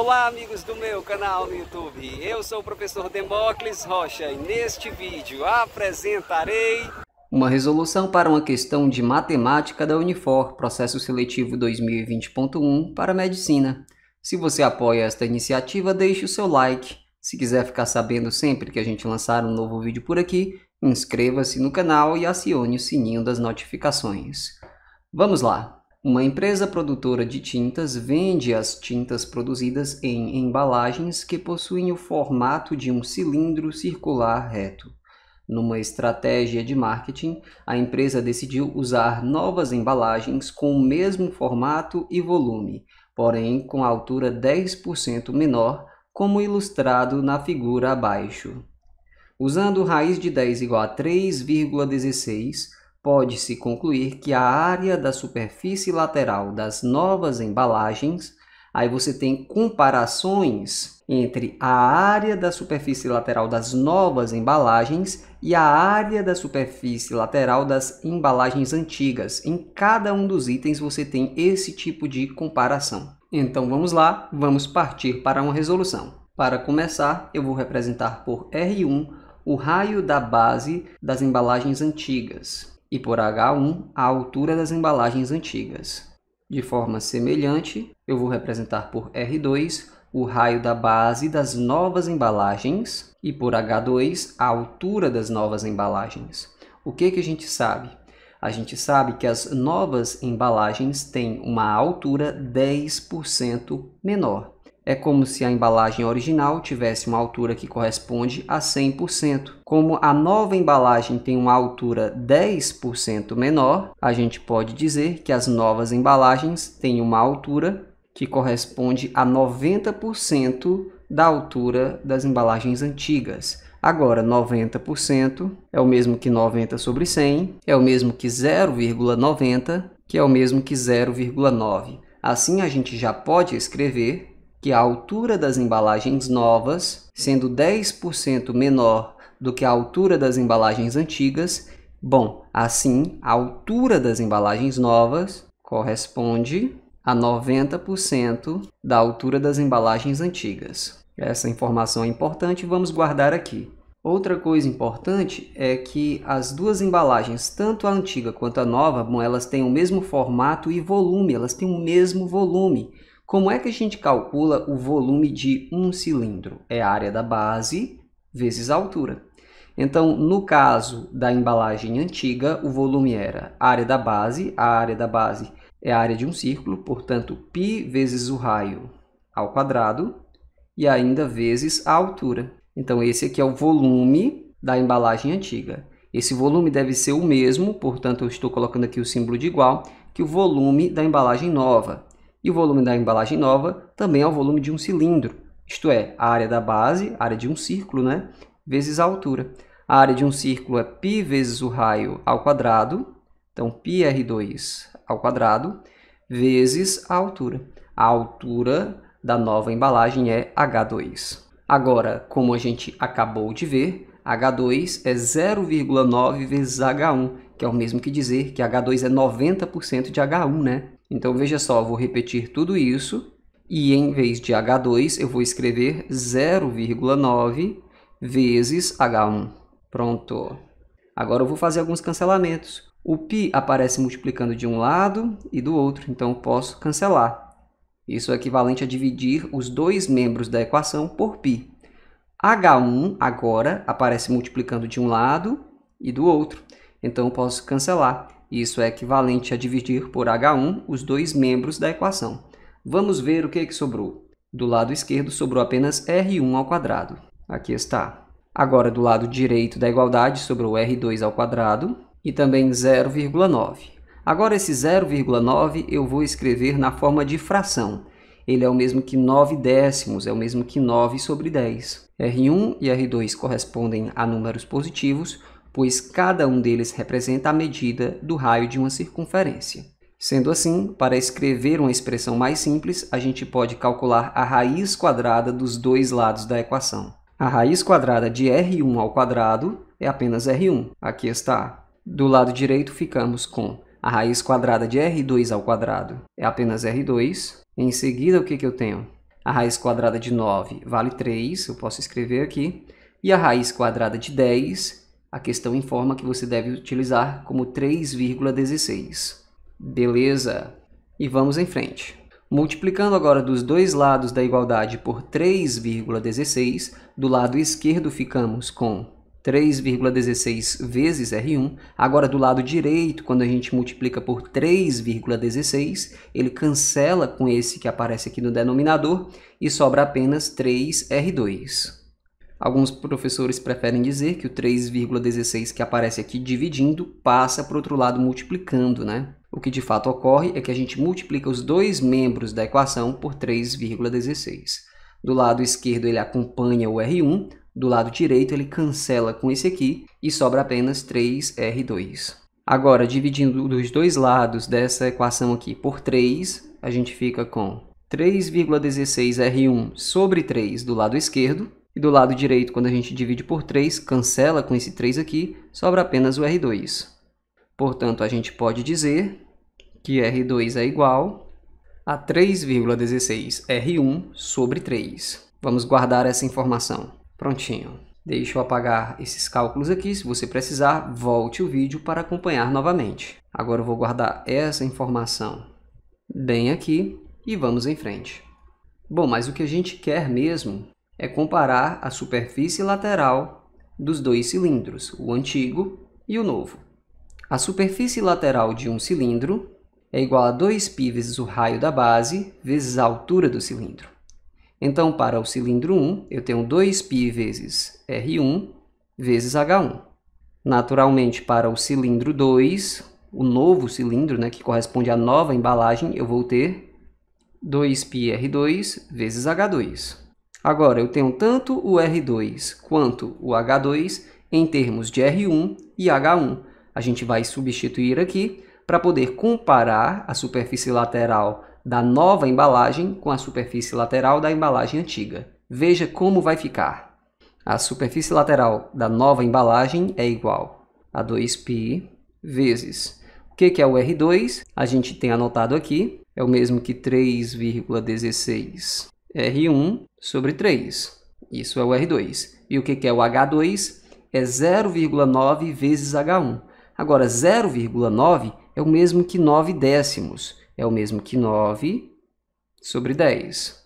Olá amigos do meu canal no YouTube, eu sou o professor Demócles Rocha e neste vídeo apresentarei uma resolução para uma questão de matemática da Unifor, processo seletivo 2020.1 para medicina. Se você apoia esta iniciativa, deixe o seu like. Se quiser ficar sabendo sempre que a gente lançar um novo vídeo por aqui, inscreva-se no canal e acione o sininho das notificações. Vamos lá! Uma empresa produtora de tintas vende as tintas produzidas em embalagens que possuem o formato de um cilindro circular reto. Numa estratégia de marketing, a empresa decidiu usar novas embalagens com o mesmo formato e volume, porém com altura 10% menor, como ilustrado na figura abaixo. Usando raiz de 10 igual a 3,16, pode-se concluir que a área da superfície lateral das novas embalagens, aí você tem comparações entre a área da superfície lateral das novas embalagens e a área da superfície lateral das embalagens antigas. Em cada um dos itens você tem esse tipo de comparação. Então vamos lá, vamos partir para uma resolução. Para começar, eu vou representar por R1 o raio da base das embalagens antigas e por H1 a altura das embalagens antigas. De forma semelhante, eu vou representar por R2 o raio da base das novas embalagens e por H2 a altura das novas embalagens. O que, que a gente sabe? A gente sabe que as novas embalagens têm uma altura 10% menor. É como se a embalagem original tivesse uma altura que corresponde a 100%. Como a nova embalagem tem uma altura 10% menor, a gente pode dizer que as novas embalagens têm uma altura que corresponde a 90% da altura das embalagens antigas. Agora, 90% é o mesmo que 90 sobre 100, é o mesmo que 0,90, que é o mesmo que 0,9. Assim, a gente já pode escrever que a altura das embalagens novas, sendo 10% menor do que a altura das embalagens antigas, bom, assim, a altura das embalagens novas corresponde a 90% da altura das embalagens antigas. Essa informação é importante, vamos guardar aqui. Outra coisa importante é que as duas embalagens, tanto a antiga quanto a nova, bom, elas têm o mesmo formato e volume, elas têm o mesmo volume. Como é que a gente calcula o volume de um cilindro? É a área da base vezes a altura. Então, no caso da embalagem antiga, o volume era a área da base, a área da base é a área de um círculo, portanto, π vezes o raio ao quadrado e ainda vezes a altura. Então, esse aqui é o volume da embalagem antiga. Esse volume deve ser o mesmo, portanto, eu estou colocando aqui o símbolo de igual, que o volume da embalagem nova, e o volume da embalagem nova também é o volume de um cilindro, isto é, a área da base, a área de um círculo, né, vezes a altura. A área de um círculo é π vezes o raio ao quadrado, então πr2 ao quadrado, vezes a altura. A altura da nova embalagem é H2. Agora, como a gente acabou de ver, H2 é 0,9 vezes H1, que é o mesmo que dizer que H2 é 90% de H1, né? Então veja só, vou repetir tudo isso e em vez de H2 eu vou escrever 0,9 vezes H1. Pronto. Agora eu vou fazer alguns cancelamentos. O π aparece multiplicando de um lado e do outro, então posso cancelar. Isso é equivalente a dividir os dois membros da equação por π. H1 agora aparece multiplicando de um lado e do outro, então posso cancelar. Isso é equivalente a dividir por H1 os dois membros da equação. Vamos ver o que, que sobrou. Do lado esquerdo sobrou apenas R1 ao quadrado. Aqui está. Agora do lado direito da igualdade sobrou R2 ao quadrado e também 0,9. Agora esse 0,9 eu vou escrever na forma de fração. Ele é o mesmo que 9 décimos, é o mesmo que 9 sobre 10. R1 e R2 correspondem a números positivos, pois cada um deles representa a medida do raio de uma circunferência. Sendo assim, para escrever uma expressão mais simples, a gente pode calcular a raiz quadrada dos dois lados da equação. A raiz quadrada de R1 ao quadrado é apenas R1. Aqui está. Do lado direito ficamos com a raiz quadrada de R2 ao quadrado é apenas R2. Em seguida, o que, que eu tenho? A raiz quadrada de 9 vale 3, eu posso escrever aqui. E a raiz quadrada de 10 a questão informa que você deve utilizar como 3,16. Beleza? E vamos em frente. Multiplicando agora dos dois lados da igualdade por 3,16, do lado esquerdo ficamos com 3,16 vezes R1. Agora, do lado direito, quando a gente multiplica por 3,16, ele cancela com esse que aparece aqui no denominador e sobra apenas 3R2. Alguns professores preferem dizer que o 3,16 que aparece aqui dividindo passa para o outro lado multiplicando, né? O que de fato ocorre é que a gente multiplica os dois membros da equação por 3,16. Do lado esquerdo ele acompanha o R1, do lado direito ele cancela com esse aqui e sobra apenas 3R2. Agora, dividindo dos dois lados dessa equação aqui por 3, a gente fica com 3,16R1 sobre 3 do lado esquerdo e do lado direito, quando a gente divide por 3, cancela com esse 3 aqui, sobra apenas o R2. Portanto, a gente pode dizer que R2 é igual a 3,16 R1 sobre 3. Vamos guardar essa informação. Prontinho. Deixa eu apagar esses cálculos aqui. Se você precisar, volte o vídeo para acompanhar novamente. Agora eu vou guardar essa informação bem aqui e vamos em frente. Bom, mas o que a gente quer mesmo é comparar a superfície lateral dos dois cilindros, o antigo e o novo. A superfície lateral de um cilindro é igual a 2π vezes o raio da base vezes a altura do cilindro. Então, para o cilindro 1, eu tenho 2π vezes R1 vezes H1. Naturalmente, para o cilindro 2, o novo cilindro, né, que corresponde à nova embalagem, eu vou ter 2πr2 vezes H2. Agora, eu tenho tanto o R2 quanto o H2 em termos de R1 e H1. A gente vai substituir aqui para poder comparar a superfície lateral da nova embalagem com a superfície lateral da embalagem antiga. Veja como vai ficar. A superfície lateral da nova embalagem é igual a 2π vezes... O que é o R2? A gente tem anotado aqui, é o mesmo que 3,16 R1 sobre 3. Isso é o R2. E o que, é o H2? É 0,9 vezes H1. Agora, 0,9 é o mesmo que 9 décimos. É o mesmo que 9 sobre 10.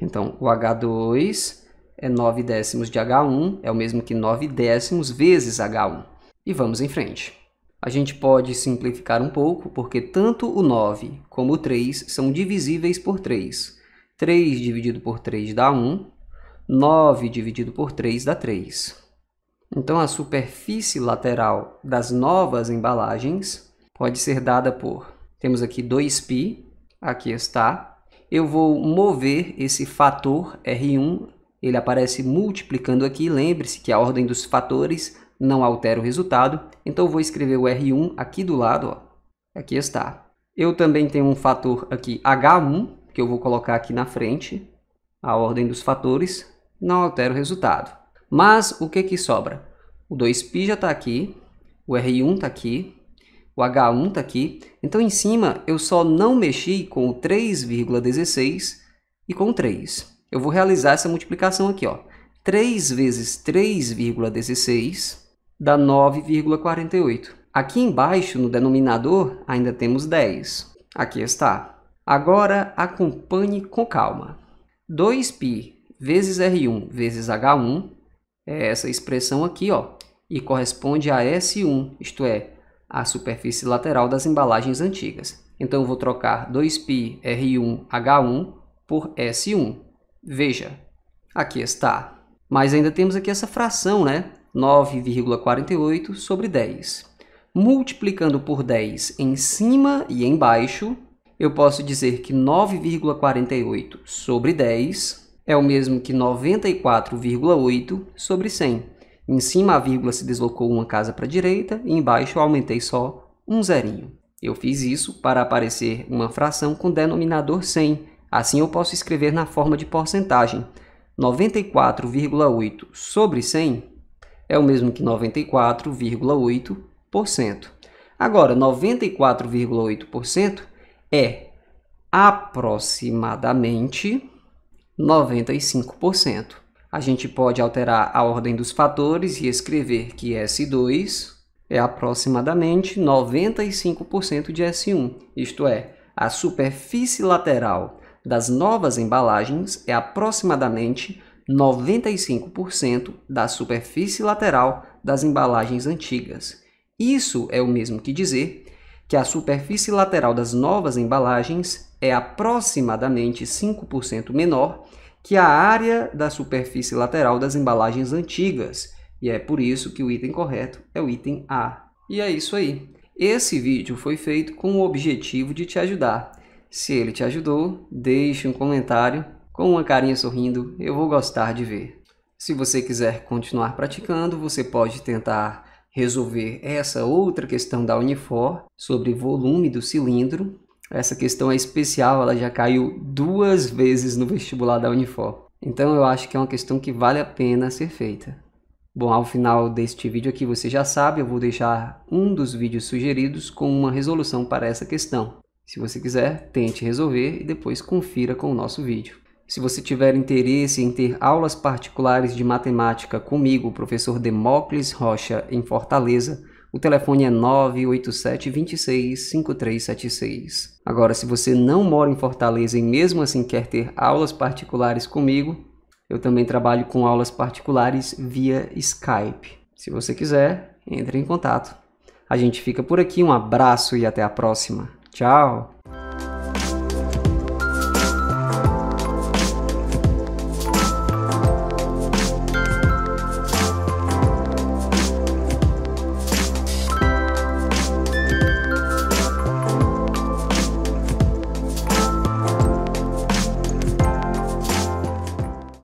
Então, o H2 é 9 décimos de H1, é o mesmo que 9 décimos vezes H1. E vamos em frente. A gente pode simplificar um pouco, porque tanto o 9 como o 3 são divisíveis por 3. 3 dividido por 3 dá 1. 9 dividido por 3 dá 3. Então, a superfície lateral das novas embalagens pode ser dada por... Temos aqui 2π, aqui está. Eu vou mover esse fator R1, ele aparece multiplicando aqui. Lembre-se que a ordem dos fatores não altera o resultado. Então, eu vou escrever o R1 aqui do lado. Ó. Aqui está. Eu também tenho um fator aqui H1, que eu vou colocar aqui na frente, a ordem dos fatores, não altera o resultado. Mas o que que sobra? O 2π já está aqui, o R1 está aqui, o H1 está aqui. Então, em cima, eu só não mexi com o 3,16 e com 3. Eu vou realizar essa multiplicação aqui. Ó. 3 vezes 3,16 dá 9,48. Aqui embaixo, no denominador, ainda temos 10. Aqui está. Agora acompanhe com calma. 2π vezes R1 vezes H1 é essa expressão aqui, ó, e corresponde a S1, isto é, a superfície lateral das embalagens antigas. Então, eu vou trocar 2π R1 H1 por S1. Veja, aqui está. Mas ainda temos aqui essa fração, né? 9,48 sobre 10. Multiplicando por 10 em cima e embaixo, eu posso dizer que 9,48 sobre 10 é o mesmo que 94,8 sobre 100. Em cima a vírgula se deslocou uma casa para a direita e embaixo eu aumentei só um zerinho. Eu fiz isso para aparecer uma fração com denominador 100. Assim eu posso escrever na forma de porcentagem. 94,8 sobre 100 é o mesmo que 94,8%. Agora, 94,8% é aproximadamente 95%. A gente pode alterar a ordem dos fatores e escrever que S2 é aproximadamente 95% de S1, isto é, a superfície lateral das novas embalagens é aproximadamente 95% da superfície lateral das embalagens antigas. Isso é o mesmo que dizer que a superfície lateral das novas embalagens é aproximadamente 5% menor que a área da superfície lateral das embalagens antigas, e é por isso que o item correto é o item A. E é isso aí. Esse vídeo foi feito com o objetivo de te ajudar. Se ele te ajudou, deixe um comentário com uma carinha sorrindo, eu vou gostar de ver. Se você quiser continuar praticando, você pode tentar resolver essa outra questão da Unifor sobre volume do cilindro. Essa questão é especial, ela já caiu duas vezes no vestibular da Unifor. Então eu acho que é uma questão que vale a pena ser feita. Bom, ao final deste vídeo aqui você já sabe, eu vou deixar um dos vídeos sugeridos com uma resolução para essa questão. Se você quiser, tente resolver e depois confira com o nosso vídeo. Se você tiver interesse em ter aulas particulares de matemática comigo, professor Demócles Rocha, em Fortaleza, o telefone é 987 26 5376. Agora, se você não mora em Fortaleza e mesmo assim quer ter aulas particulares comigo, eu também trabalho com aulas particulares via Skype. Se você quiser, entre em contato. A gente fica por aqui, um abraço e até a próxima. Tchau!